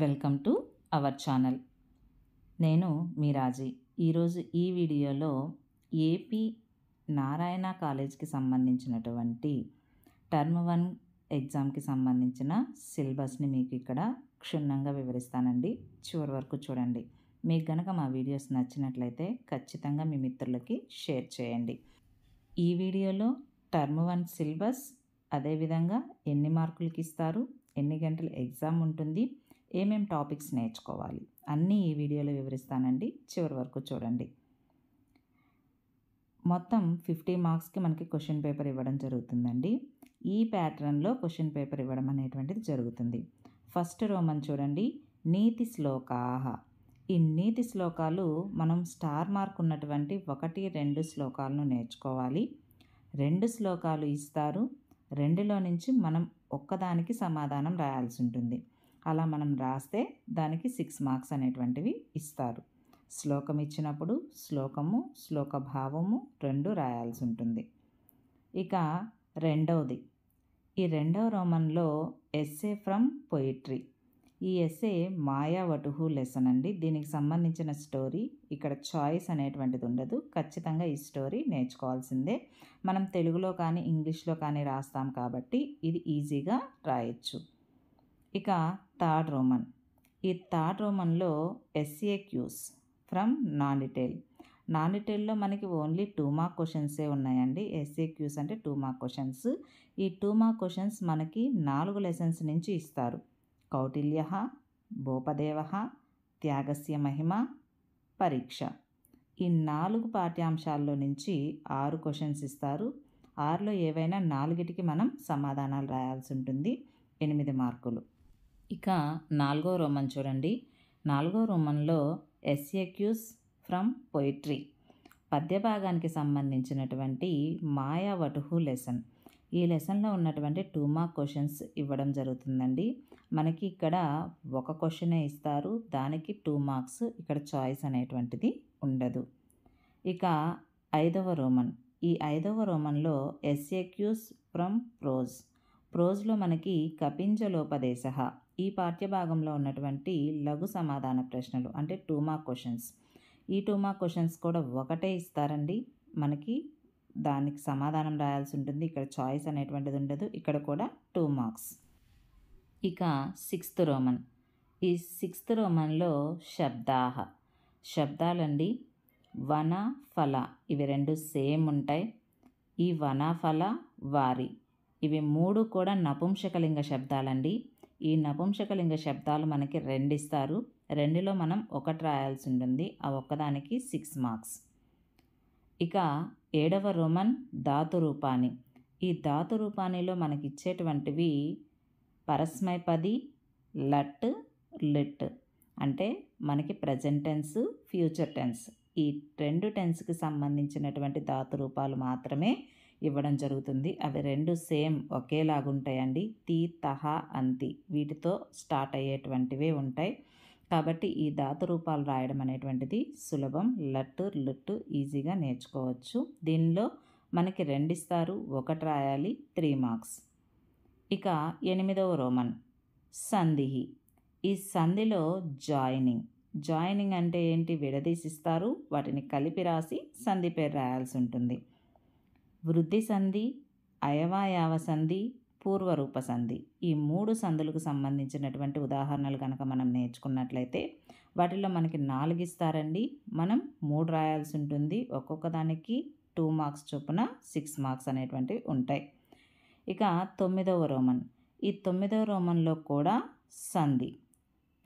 welcome to our channel నేను మీ రాజీ ఈరోజు ఈ వీడియోలో ఏపీ నారాయణ కాలేజ్కి సంబంధించినటువంటి టర్మ్ వన్ ఎగ్జామ్కి సంబంధించిన సిలబస్ని మీకు ఇక్కడ క్షుణ్ణంగా వివరిస్తానండి చివరి వరకు చూడండి మీకు గనక మా వీడియోస్ నచ్చినట్లయితే ఖచ్చితంగా మీ మిత్రులకి షేర్ చేయండి ఈ వీడియోలో టర్మ్ వన్ సిలబస్ అదేవిధంగా ఎన్ని మార్కులకి ఇస్తారు ఎన్ని గంటలు ఎగ్జామ్ ఉంటుంది ఏమేం టాపిక్స్ నేర్చుకోవాలి అన్నీ ఈ వీడియోలో వివరిస్తానండి చివరి వరకు చూడండి మొత్తం ఫిఫ్టీ మార్క్స్కి మనకి క్వశ్చన్ పేపర్ ఇవ్వడం జరుగుతుందండి ఈ ప్యాటర్న్లో క్వశ్చన్ పేపర్ ఇవ్వడం అనేటువంటిది జరుగుతుంది ఫస్ట్ రోమన్ చూడండి నీతి శ్లోకాహ ఈ నీతి శ్లోకాలు మనం స్టార్ మార్క్ ఉన్నటువంటి ఒకటి రెండు శ్లోకాలను నేర్చుకోవాలి రెండు శ్లోకాలు ఇస్తారు రెండులో నుంచి మనం ఒక్కదానికి సమాధానం రాయాల్సి ఉంటుంది అలా మనం రాస్తే దానికి సిక్స్ మార్క్స్ అనేటువంటివి ఇస్తారు శ్లోకం ఇచ్చినప్పుడు శ్లోకము శ్లోక భావము రెండు రాయాల్సి ఉంటుంది ఇక రెండవది ఈ రెండవ రోమన్లో ఎస్ఏ ఫ్రమ్ పొయిట్రీ ఈ ఎస్ఏ మాయావటుహు లెసన్ అండి దీనికి సంబంధించిన స్టోరీ ఇక్కడ చాయిస్ అనేటువంటిది ఉండదు ఖచ్చితంగా ఈ స్టోరీ నేర్చుకోవాల్సిందే మనం తెలుగులో కానీ ఇంగ్లీష్లో కానీ రాస్తాం కాబట్టి ఇది ఈజీగా రాయొచ్చు ఇక థర్డ్ రోమన్ ఈ థర్డ్ రోమన్లో S A Qs from non retail non రిటైల్లో మనకి ఓన్లీ టూ మార్క్ క్వశ్చన్సే ఉన్నాయండి ఎస్ఏ క్యూస్ అంటే టూ మార్క్ క్వశ్చన్స్ ఈ టూ మార్క్ క్వశ్చన్స్ మనకి నాలుగు లెసన్స్ నుంచి ఇస్తారు కౌటిల్య భూపదేవ త్యాగస్య మహిమ పరీక్ష ఈ నాలుగు పాఠ్యాంశాల్లో నుంచి ఆరు క్వశ్చన్స్ ఇస్తారు ఆరులో ఏవైనా నాలుగిటికి మనం సమాధానాలు రాయాల్సి ఉంటుంది ఎనిమిది మార్కులు ఇక నాలుగో రోమన్ చూడండి నాలుగో రోమన్లో ఎస్ఏక్యూస్ ఫ్రమ్ పొయిట్రీ పద్య భాగానికి సంబంధించినటువంటి మాయా వటుహు లెసన్ ఈ లెసన్లో ఉన్నటువంటి టూ మార్క్ క్వశ్చన్స్ ఇవ్వడం జరుగుతుందండి మనకి ఇక్కడ ఒక క్వశ్చనే ఇస్తారు దానికి టూ మార్క్స్ ఇక్కడ చాయిస్ అనేటువంటిది ఉండదు ఇక ఐదవ రోమన్ ఈ ఐదవ రోమన్లో ఎస్ఏక్యూస్ ఫ్రమ్ ప్రోజ్ ప్రోజ్లో మనకి కపింజలోపదేశ ఈ పాఠ్యభాగంలో ఉన్నటువంటి లఘు సమాధాన ప్రశ్నలు అంటే టూ మార్క్ క్వశ్చన్స్ ఈ టూ మార్క్ క్వశ్చన్స్ కూడా ఒకటే ఇస్తారండి మనకి దానికి సమాధానం రాయాల్సి ఉంటుంది ఇక్కడ చాయిస్ అనేటువంటిది ఉండదు ఇక్కడ కూడా టూ మార్క్స్ ఇక సిక్స్త్ రోమన్ ఈ సిక్స్త్ రోమన్లో శబ్దాహ శబ్దాలండి వన ఫల ఇవి రెండు సేమ్ ఉంటాయి ఈ వన ఫల వారి ఇవి మూడు కూడా నపుంసకలింగ శబ్దాలండి ఈ నపుంసకలింగ శబ్దాలు మనకి రెండిస్తారు రెండులో మనం ఒకటి రాయాల్సి ఉంటుంది ఆ ఒక్కదానికి సిక్స్ మార్క్స్ ఇక ఏడవ రోమన్ ధాతు రూపాన్ని ఈ ధాతు రూపాణిలో మనకి ఇచ్చేటువంటివి పరస్మైపది లట్ లిట్ అంటే మనకి ప్రజెంట్ టెన్స్ ఫ్యూచర్ టెన్స్ ఈ రెండు టెన్స్కి సంబంధించినటువంటి ధాతు రూపాలు మాత్రమే ఇవ్వడం జరుగుతుంది అవి రెండు సేమ్ ఒకేలాగుంటాయండి తీ తహ అంతి వీటితో స్టార్ట్ అయ్యేటువంటివే ఉంటాయి కాబట్టి ఈ ధాతు రూపాలు రాయడం అనేటువంటిది సులభం లట్టు లుట్టు ఈజీగా నేర్చుకోవచ్చు దీనిలో మనకి రెండిస్తారు ఒకటి రాయాలి త్రీ మార్క్స్ ఇక ఎనిమిదవ రోమన్ సంధిహి ఈ సంధిలో జాయినింగ్ జాయినింగ్ అంటే ఏంటి విడదీసిస్తారు వాటిని కలిపి రాసి సంధి పేరు రాయాల్సి ఉంటుంది వృద్ధి సంధి అయవాయావ సంధి పూర్వరూప సంధి ఈ మూడు సంధులకు సంబంధించినటువంటి ఉదాహరణలు కనుక మనం నేర్చుకున్నట్లయితే వాటిలో మనకి నాలుగు ఇస్తారండి మనం మూడు రాయాల్సి ఉంటుంది ఒక్కొక్క దానికి టూ మార్క్స్ చొప్పున సిక్స్ మార్క్స్ అనేటువంటివి ఉంటాయి ఇక తొమ్మిదవ రోమన్ ఈ తొమ్మిదవ రోమన్లో కూడా సంధి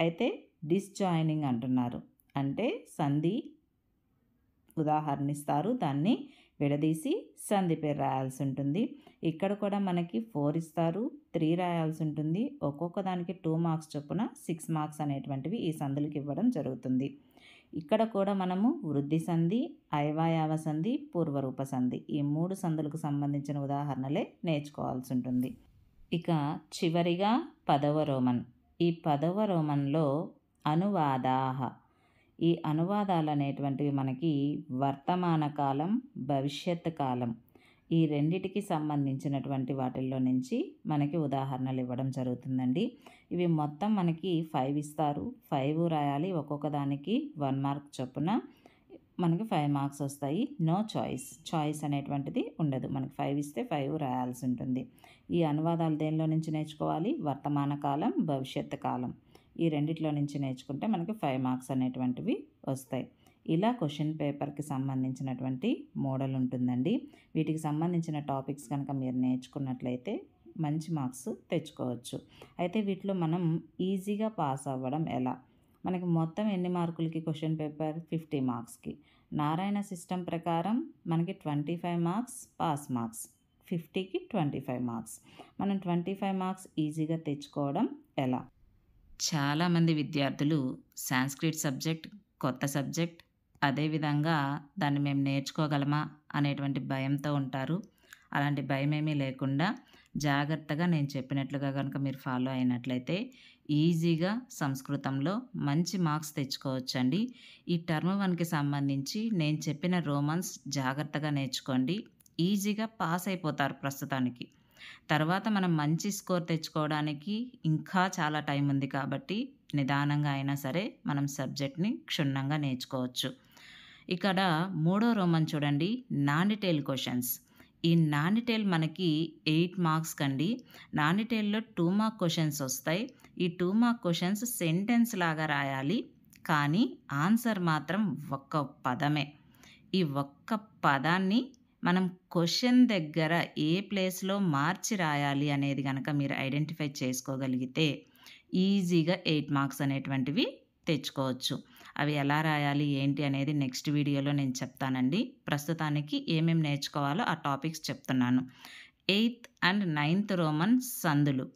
అయితే డిస్జాయినింగ్ అంటున్నారు అంటే సంధి ఉదాహరణ ఇస్తారు దాన్ని విడదీసి సంధి పేరు రాయాల్సి ఉంటుంది ఇక్కడ కూడా మనకి ఫోర్ ఇస్తారు త్రీ రాయాల్సి ఉంటుంది ఒక్కొక్క దానికి టూ మార్క్స్ చొప్పున సిక్స్ మార్క్స్ అనేటువంటివి ఈ సంధులకి ఇవ్వడం జరుగుతుంది ఇక్కడ కూడా మనము వృద్ధి సంధి అయవాయావ సంధి పూర్వరూప సంధి ఈ మూడు సంధులకు సంబంధించిన ఉదాహరణలే నేర్చుకోవాల్సి ఉంటుంది ఇక చివరిగా పదవ రోమన్ ఈ పదవ రోమన్లో అనువాదాహ ఈ అనువాదాలు అనేటువంటివి మనకి వర్తమాన కాలం భవిష్యత్ కాలం ఈ రెండిటికి సంబంధించినటువంటి వాటిల్లో నుంచి మనకి ఉదాహరణలు ఇవ్వడం జరుగుతుందండి ఇవి మొత్తం మనకి ఫైవ్ ఇస్తారు ఫైవ్ రాయాలి ఒక్కొక్క దానికి వన్ మార్క్ చొప్పున మనకి ఫైవ్ మార్క్స్ వస్తాయి నో చాయిస్ చాయిస్ అనేటువంటిది ఉండదు మనకి ఫైవ్ ఇస్తే ఫైవ్ రాయాల్సి ఉంటుంది ఈ అనువాదాలు దేనిలో నుంచి నేర్చుకోవాలి వర్తమాన కాలం భవిష్యత్ కాలం ఈ రెండిట్లో నుంచి నేర్చుకుంటే మనకి ఫైవ్ మార్క్స్ అనేటువంటివి వస్తాయి ఇలా క్వశ్చన్ పేపర్కి సంబంధించినటువంటి మోడల్ ఉంటుందండి వీటికి సంబంధించిన టాపిక్స్ కనుక మీరు నేర్చుకున్నట్లయితే మంచి మార్క్స్ తెచ్చుకోవచ్చు అయితే వీటిలో మనం ఈజీగా పాస్ అవ్వడం ఎలా మనకి మొత్తం ఎన్ని మార్కులకి క్వశ్చన్ పేపర్ ఫిఫ్టీ మార్క్స్కి నారాయణ సిస్టమ్ ప్రకారం మనకి twenty five marks pass marks ఫిఫ్టీకి ట్వంటీ ఫైవ్ మార్క్స్ మనం ట్వంటీ ఫైవ్ మార్క్స్ ఈజీగా తెచ్చుకోవడం ఎలా చాలామంది విద్యార్థులు సాంస్క్రిట్ సబ్జెక్ట్ కొత్త సబ్జెక్ట్ అదేవిధంగా దాన్ని మేము నేర్చుకోగలమా అనేటువంటి భయంతో ఉంటారు అలాంటి భయం ఏమీ లేకుండా జాగ్రత్తగా నేను చెప్పినట్లుగా కనుక మీరు ఫాలో అయినట్లయితే ఈజీగా సంస్కృతంలో మంచి మార్క్స్ తెచ్చుకోవచ్చండి ఈ టర్మ్ వన్కి సంబంధించి నేను చెప్పిన రోమన్స్ జాగ్రత్తగా నేర్చుకోండి ఈజీగా పాస్ అయిపోతారు ప్రస్తుతానికి తర్వాత మనం మంచి స్కోర్ తెచ్చుకోవడానికి ఇంకా చాలా టైం ఉంది కాబట్టి నిదానంగా అయినా సరే మనం సబ్జెక్ట్ని క్షుణ్ణంగా నేర్చుకోవచ్చు ఇక్కడ మూడో రోమన్ చూడండి నానిటేల్ క్వశ్చన్స్ ఈ నానిటేల్ మనకి ఎయిట్ మార్క్స్ కండి నానిటేల్లో టూ మార్క్ క్వశ్చన్స్ వస్తాయి ఈ టూ మార్క్ క్వశ్చన్స్ సెంటెన్స్ లాగా రాయాలి కానీ ఆన్సర్ మాత్రం ఒక్క పదమే ఈ ఒక్క పదాన్ని మనం క్వశ్చన్ దగ్గర ఏ ప్లేస్లో మార్చి రాయాలి అనేది కనుక మీరు ఐడెంటిఫై చేసుకోగలిగితే ఈజీగా ఎయిట్ మార్క్స్ అనేటువంటివి తెచ్చుకోవచ్చు అవి ఎలా రాయాలి ఏంటి అనేది నెక్స్ట్ వీడియోలో నేను చెప్తానండి ప్రస్తుతానికి ఏమేమి నేర్చుకోవాలో ఆ టాపిక్స్ చెప్తున్నాను ఎయిత్ అండ్ నైన్త్ రోమన్ సందులు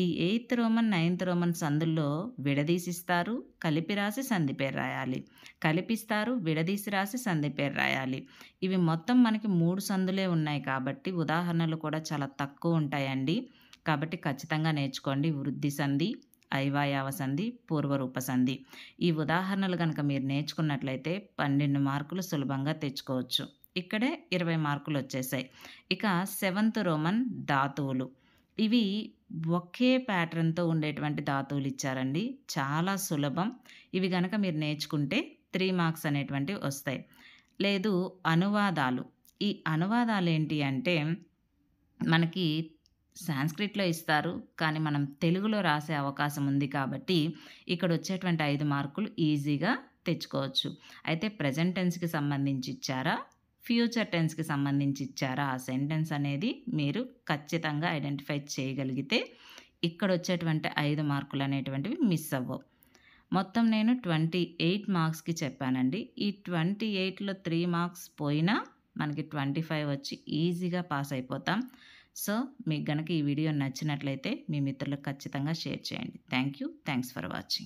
ఈ ఎయిత్ రోమన్ నైన్త్ రోమన్ సందుల్లో విడదీసిస్తారు కలిపి రాసి సంధి పేరు రాయాలి కలిపిస్తారు విడదీసి రాసి సంధి పేరు రాయాలి ఇవి మొత్తం మనకి మూడు సందులే ఉన్నాయి కాబట్టి ఉదాహరణలు కూడా చాలా తక్కువ ఉంటాయండి కాబట్టి ఖచ్చితంగా నేర్చుకోండి వృద్ధి సంధి ఐవాయావ సంధి పూర్వరూప సంధి ఈ ఉదాహరణలు కనుక మీరు నేర్చుకున్నట్లయితే పన్నెండు మార్కులు సులభంగా తెచ్చుకోవచ్చు ఇక్కడే ఇరవై మార్కులు వచ్చేసాయి ఇక సెవెంత్ రోమన్ ధాతువులు ఇవి ఒకే ప్యాటర్న్తో ఉండేటువంటి ధాతువులు ఇచ్చారండి చాలా సులభం ఇవి కనుక మీరు నేర్చుకుంటే త్రీ మార్క్స్ అనేటువంటివి వస్తాయి లేదు అనువాదాలు ఈ అనువాదాలు ఏంటి అంటే మనకి సాంస్క్రిట్లో ఇస్తారు కానీ మనం తెలుగులో రాసే అవకాశం ఉంది కాబట్టి ఇక్కడ వచ్చేటువంటి ఐదు మార్కులు ఈజీగా తెచ్చుకోవచ్చు అయితే ప్రజెంటెన్స్కి సంబంధించి ఇచ్చారా ఫ్యూచర్ టెన్స్కి సంబంధించి ఇచ్చారా ఆ సెంటెన్స్ అనేది మీరు ఖచ్చితంగా ఐడెంటిఫై చేయగలిగితే ఇక్కడ వచ్చేటువంటి ఐదు మార్కులు అనేటువంటివి మిస్ అవ్వవు మొత్తం నేను ట్వంటీ ఎయిట్ మార్క్స్కి చెప్పానండి ఈ ట్వంటీ ఎయిట్లో త్రీ మార్క్స్ పోయినా మనకి ట్వంటీ ఫైవ్ వచ్చి ఈజీగా పాస్ అయిపోతాం సో మీకు గనక ఈ వీడియో నచ్చినట్లయితే మీ మిత్రులకు ఖచ్చితంగా షేర్ చేయండి thank you thanks for watching